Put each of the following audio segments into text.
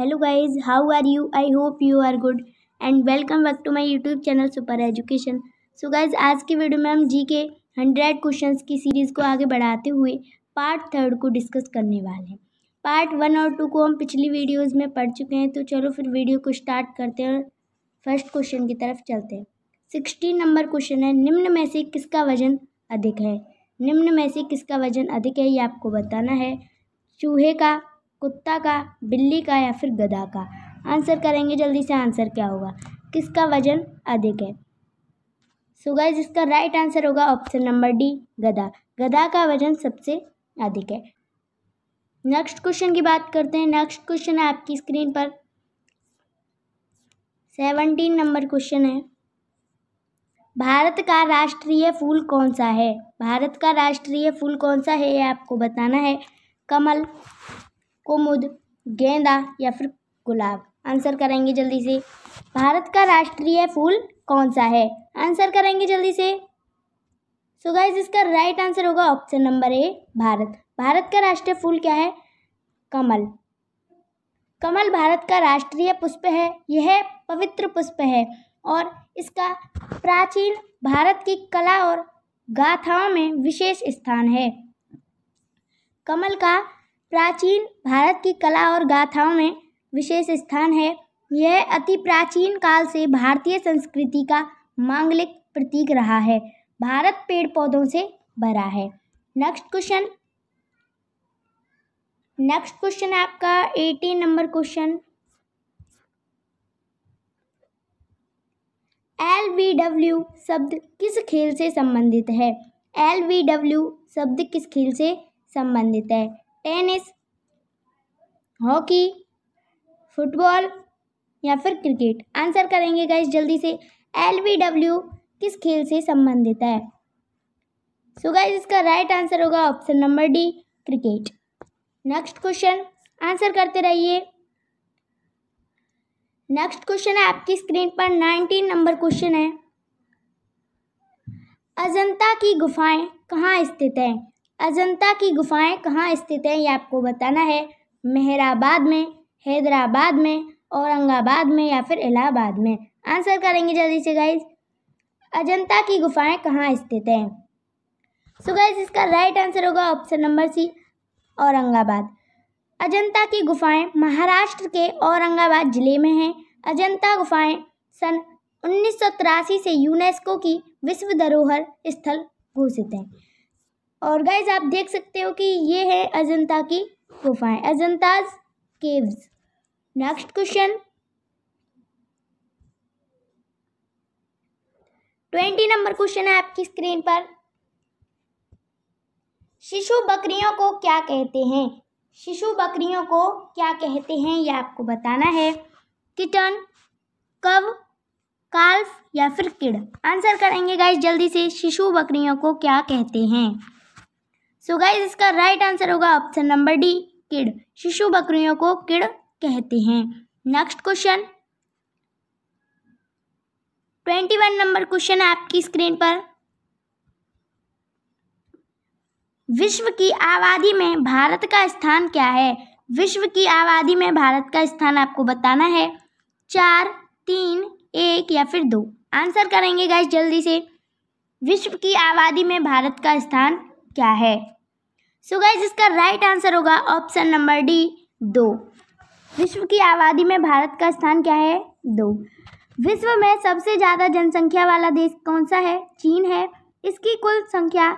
hello guys how are you I hope you are good and welcome back to my YouTube channel super education so guys आज की video में हम जी के hundred question की series को आगे बढ़ाते हुए पार्ट थर्ड को डिस्कस करने वाले हैं पार्ट वन और टू को हम पिछली वीडियोज़ में पढ़ चुके हैं तो चलो फिर वीडियो को स्टार्ट करते हैं फर्स्ट क्वेश्चन की तरफ चलते हैं सिक्सटीन नंबर क्वेश्चन है निम्न में से किसका वजन अधिक है निम्न में से किसका वजन अधिक है ये आपको बताना है चूहे का कुत्ता का बिल्ली का या फिर गधा का आंसर करेंगे जल्दी से आंसर क्या होगा किसका वजन अधिक है सो जिसका इसका राइट आंसर होगा ऑप्शन नंबर डी गधा गधा का वजन सबसे अधिक है नेक्स्ट क्वेश्चन की बात करते हैं नेक्स्ट क्वेश्चन है आपकी स्क्रीन पर सेवनटीन नंबर क्वेश्चन है भारत का राष्ट्रीय फूल कौन सा है भारत का राष्ट्रीय फूल कौन सा है ये आपको बताना है कमल कुमुद गेंदा या फिर गुलाब आंसर करेंगे जल्दी से भारत का राष्ट्रीय फूल कौन सा है आंसर करेंगे जल्दी से सो so गाइज इसका राइट आंसर होगा option number A Bharat Bharat का राष्ट्रीय फूल क्या है कमल कमल भारत का राष्ट्रीय पुष्प है यह पवित्र पुष्प है और इसका प्राचीन भारत की कला और गाथाओं में विशेष स्थान है कमल का प्राचीन भारत की कला और गाथाओं में विशेष स्थान है यह अति प्राचीन काल से भारतीय संस्कृति का मांगलिक प्रतीक रहा है भारत पेड़ पौधों से भरा है नेक्स्ट क्वेश्चन नेक्स्ट क्वेश्चन है आपका eighteen number question L V W शब्द किस खेल से संबंधित है एल वी डब्ल्यू शब्द किस खेल से संबंधित है टेनिस हॉकी फुटबॉल या फिर क्रिकेट आंसर करेंगे गाइस जल्दी से एल बी डब्ल्यू किस खेल से संबंधित है सो so गाइस इसका राइट आंसर होगा option number D cricket next question answer करते रहिए नेक्स्ट क्वेश्चन है आपकी स्क्रीन पर नाइनटीन नंबर क्वेश्चन है अजंता की गुफाएं कहाँ स्थित हैं अजंता की गुफाएं कहाँ स्थित हैं ये आपको बताना है मेहराबाद में हैदराबाद में औरंगाबाद में या फिर इलाहाबाद में आंसर करेंगे जल्दी से गाइज अजंता की गुफाएं कहाँ स्थित हैं सो गाइज इसका राइट आंसर होगा option number C Aurangabad Ajanta की गुफाएं महाराष्ट्र के औरंगाबाद जिले में हैं अजंता गुफाएं सन उन्नीस से यूनेस्को की विश्व धरोहर स्थल घोषित हैं और गाइज आप देख सकते हो कि ये है अजंता की गुफाएं Ajanta's caves next question twenty number question है आपकी स्क्रीन पर शिशु बकरियों को क्या कहते हैं शिशु बकरियों को क्या कहते हैं ये आपको बताना है किटन कव काल्फ या फिर किड आंसर करेंगे गाइस जल्दी से शिशु बकरियों को क्या कहते हैं सो गाइज इसका राइट आंसर होगा ऑप्शन नंबर डी किड शिशु बकरियों को किड कहते हैं next question twenty one number question आपकी स्क्रीन पर विश्व की आबादी में भारत का स्थान क्या है विश्व की आबादी में भारत का स्थान आपको बताना है चार तीन एक या फिर दो आंसर करेंगे गाइज जल्दी से विश्व की आबादी में भारत का स्थान क्या है सो so गाइज इसका राइट आंसर होगा ऑप्शन नंबर डी दो विश्व की आबादी में भारत का स्थान क्या है दो विश्व में सबसे ज़्यादा जनसंख्या वाला देश कौन सा है चीन है इसकी कुल संख्या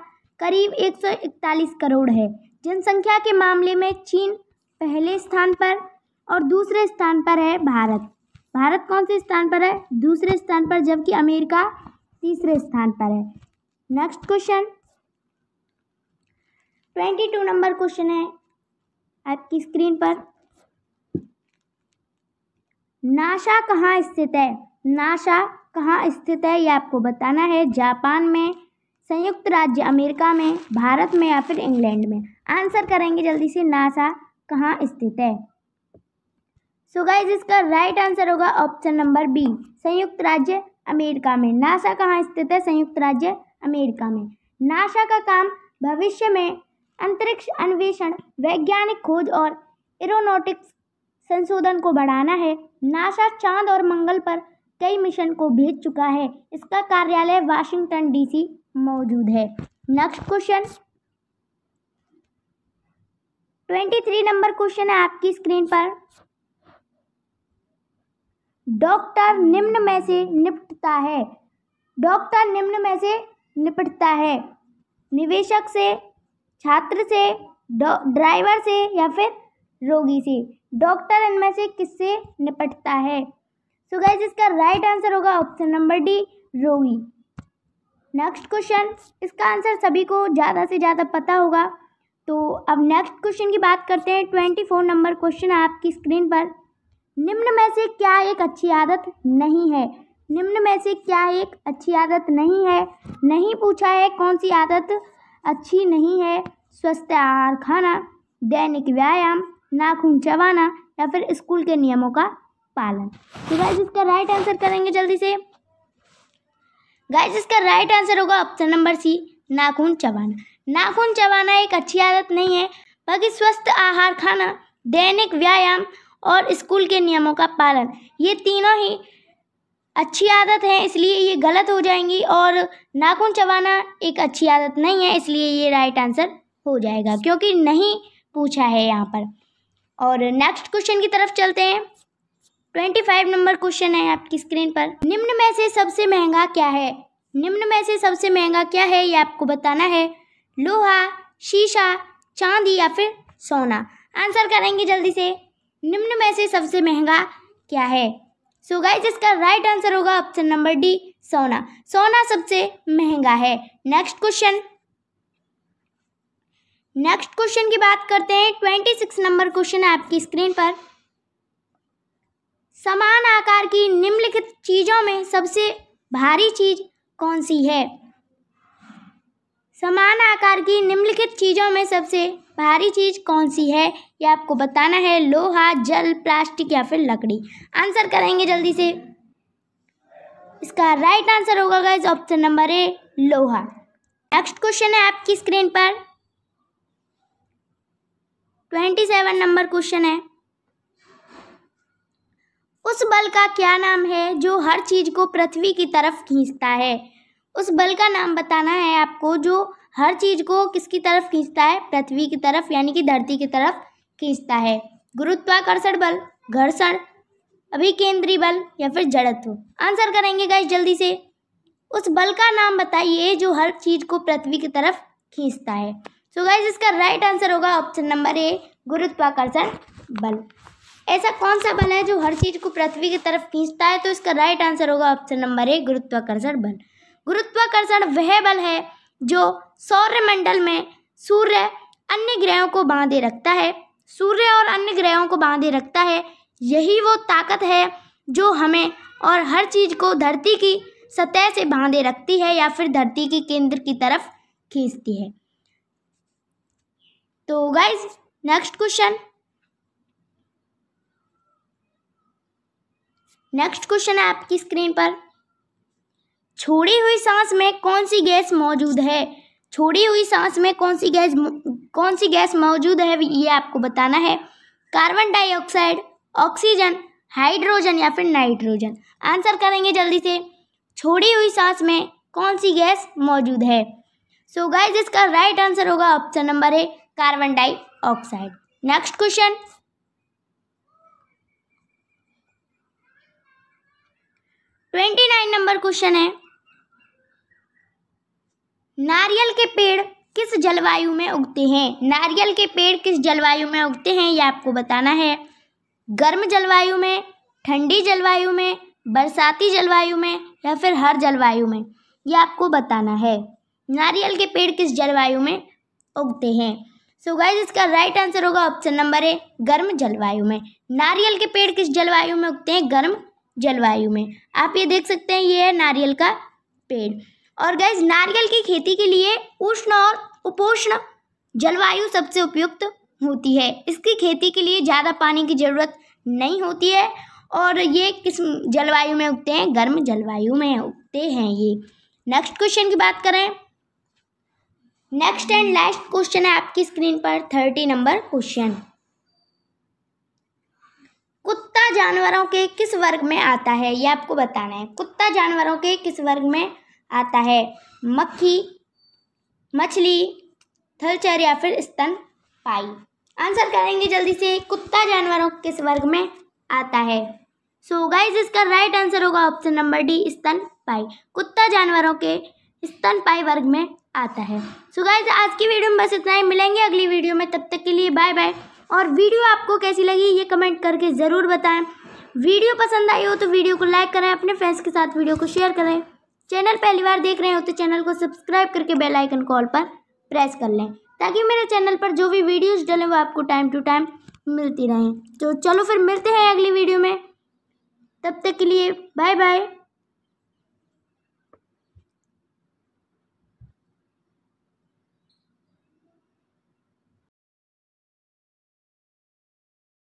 करीब 141 करोड़ है जनसंख्या के मामले में चीन पहले स्थान पर और दूसरे स्थान पर है भारत भारत कौन से स्थान पर है दूसरे स्थान पर जबकि अमेरिका तीसरे स्थान पर है next question twenty two number question है आपकी स्क्रीन पर नाशा कहाँ स्थित है नाशा कहाँ स्थित है ये आपको बताना है जापान में संयुक्त राज्य अमेरिका में भारत में या फिर इंग्लैंड में आंसर करेंगे जल्दी से नासा कहाँ स्थित है सो so गाइज इसका राइट आंसर होगा ऑप्शन नंबर बी संयुक्त राज्य अमेरिका में नासा कहाँ स्थित है संयुक्त राज्य अमेरिका में नासा का काम भविष्य में अंतरिक्ष अन्वेषण वैज्ञानिक खोज और एरोनॉटिक्स संशोधन को बढ़ाना है नासा चांद और मंगल पर कई मिशन को भेज चुका है इसका कार्यालय वाशिंगटन डीसी मौजूद है next question twenty three number question है आपकी स्क्रीन पर डॉक्टर निम्न में से निपटता है डॉक्टर निम्न में से निपटता है निवेशक से छात्र से ड्राइवर से या फिर रोगी से डॉक्टर इनमें से किससे निपटता है सो गैस इसका राइट आंसर होगा ऑप्शन नंबर डी रोगी नेक्स्ट क्वेश्चन इसका आंसर सभी को ज़्यादा से ज़्यादा पता होगा तो अब नेक्स्ट क्वेश्चन की बात करते हैं ट्वेंटी फोर नंबर क्वेश्चन आपकी स्क्रीन पर निम्न में से क्या एक अच्छी आदत नहीं है निम्न में से क्या एक अच्छी आदत नहीं है नहीं पूछा है कौन सी आदत अच्छी नहीं है स्वस्थ आहार खाना दैनिक व्यायाम नाखून चबाना या फिर स्कूल के नियमों का पालन तो गाइज इसका राइट आंसर करेंगे जल्दी से गाइज इसका राइट आंसर होगा ऑप्शन नंबर सी नाखून चबाना नाखून चबाना एक अच्छी आदत नहीं है बाकी स्वस्थ आहार खाना दैनिक व्यायाम और स्कूल के नियमों का पालन ये तीनों ही अच्छी आदत है इसलिए ये गलत हो जाएंगी और नाखून चबाना एक अच्छी आदत नहीं है इसलिए ये राइट आंसर हो जाएगा क्योंकि नहीं पूछा है यहाँ पर और नेक्स्ट क्वेश्चन की तरफ चलते हैं ट्वेंटी फाइव नंबर क्वेश्चन है आपकी स्क्रीन पर निम्न में से सबसे महंगा क्या है निम्न में से सबसे महंगा क्या है ये आपको बताना है लोहा शीशा चांदी या फिर सोना आंसर करेंगे जल्दी से निम्न में से सबसे महंगा क्या है सो गाइज इसका राइट आंसर होगा ऑप्शन नंबर डी सोना सोना सबसे महंगा है नेक्स्ट क्वेश्चन नेक्स्ट क्वेश्चन की बात करते हैं ट्वेंटी सिक्स नंबर क्वेश्चन आपकी स्क्रीन पर समान आकार की निम्नलिखित चीज़ों में सबसे भारी चीज कौन सी है समान आकार की निम्नलिखित चीज़ों में सबसे भारी चीज़ कौन सी है ये आपको बताना है लोहा जल प्लास्टिक या फिर लकड़ी आंसर करेंगे जल्दी से इसका राइट आंसर होगा गाइज ऑप्शन नंबर ए लोहा नेक्स्ट क्वेश्चन है आपकी स्क्रीन पर ट्वेंटी सेवन नंबर क्वेश्चन है उस बल का क्या नाम है जो हर चीज को पृथ्वी की तरफ खींचता है उस बल का नाम बताना है आपको जो हर चीज़ को किसकी तरफ खींचता है पृथ्वी की तरफ यानी कि धरती की तरफ खींचता है गुरुत्वाकर्षण बल घर्षण अभिकेंद्री बल या फिर जड़त्व आंसर करेंगे गाइस जल्दी से उस बल का नाम बताइए जो हर चीज़ को पृथ्वी की तरफ खींचता है सो so गाइस इसका राइट आंसर होगा ऑप्शन नंबर ए गुरुत्वाकर्षण बल ऐसा कौन सा बल है जो हर चीज़ को पृथ्वी की तरफ खींचता है तो इसका राइट आंसर होगा ऑप्शन नंबर ए गुरुत्वाकर्षण बल गुरुत्वाकर्षण वह बल है जो सौर्यमंडल में सूर्य अन्य ग्रहों को बांधे रखता है सूर्य और अन्य ग्रहों को बांधे रखता है यही वो ताकत है जो हमें और हर चीज़ को धरती की सतह से बांधे रखती है या फिर धरती के केंद्र की तरफ खींचती है तो guys next question next question है आपकी स्क्रीन पर छोड़ी हुई सांस में कौन सी गैस मौजूद है छोड़ी हुई सांस में कौन सी गैस कौन सी गैस मौजूद है ये आपको बताना है कार्बन डाइऑक्साइड ऑक्सीजन हाइड्रोजन या फिर नाइट्रोजन आंसर करेंगे जल्दी से छोड़ी हुई सांस में कौन सी गैस मौजूद है सो so गाइस इसका राइट आंसर होगा ऑप्शन नंबर है carbon dioxide next question twenty nine number question है नारियल के पेड़ किस जलवायु में उगते हैं नारियल के पेड़ किस जलवायु में उगते हैं ये आपको बताना है गर्म जलवायु में ठंडी जलवायु में बरसाती जलवायु में या फिर हर जलवायु में ये आपको बताना है नारियल के पेड़ किस जलवायु में उगते हैं सो so गाइज इसका राइट आंसर होगा ऑप्शन नंबर ए गर्म जलवायु में नारियल के पेड़ किस जलवायु में उगते हैं गर्म जलवायु में आप ये देख सकते हैं ये है नारियल का पेड़ और गैस नारियल की खेती के लिए उष्ण और उपोष्ण जलवायु सबसे उपयुक्त होती है इसकी खेती के लिए ज़्यादा पानी की ज़रूरत नहीं होती है और ये किस जलवायु में उगते हैं गर्म जलवायु में उगते हैं ये नेक्स्ट क्वेश्चन की बात करें नेक्स्ट एंड लास्ट क्वेश्चन है आपकी स्क्रीन पर थर्टी नंबर क्वेश्चन कुत्ता जानवरों के किस वर्ग में आता है ये आपको बताना है कुत्ता जानवरों के किस वर्ग में आता है मक्खी मछली थलचर या फिर स्तन पाई आंसर करेंगे जल्दी से कुत्ता जानवरों किस वर्ग में आता है सो so गाइज इसका राइट आंसर होगा ऑप्शन नंबर डी स्तन पाई कुत्ता जानवरों के स्तन पाई वर्ग में आता है सो so गाइज आज की वीडियो में बस इतना ही मिलेंगे अगली वीडियो में तब तक के लिए बाय बाय और वीडियो आपको कैसी लगी ये कमेंट करके ज़रूर बताएं वीडियो पसंद आई हो तो वीडियो को लाइक करें अपने फ्रेंड्स के साथ वीडियो को शेयर करें चैनल पहली बार देख रहे हो तो चैनल को सब्सक्राइब करके बेल आइकन कॉल पर प्रेस कर लें ताकि मेरे चैनल पर जो भी वीडियोस डलें वो आपको टाइम टू टाइम मिलती रहें तो चलो फिर मिलते हैं अगली वीडियो में तब तक के लिए बाय बाय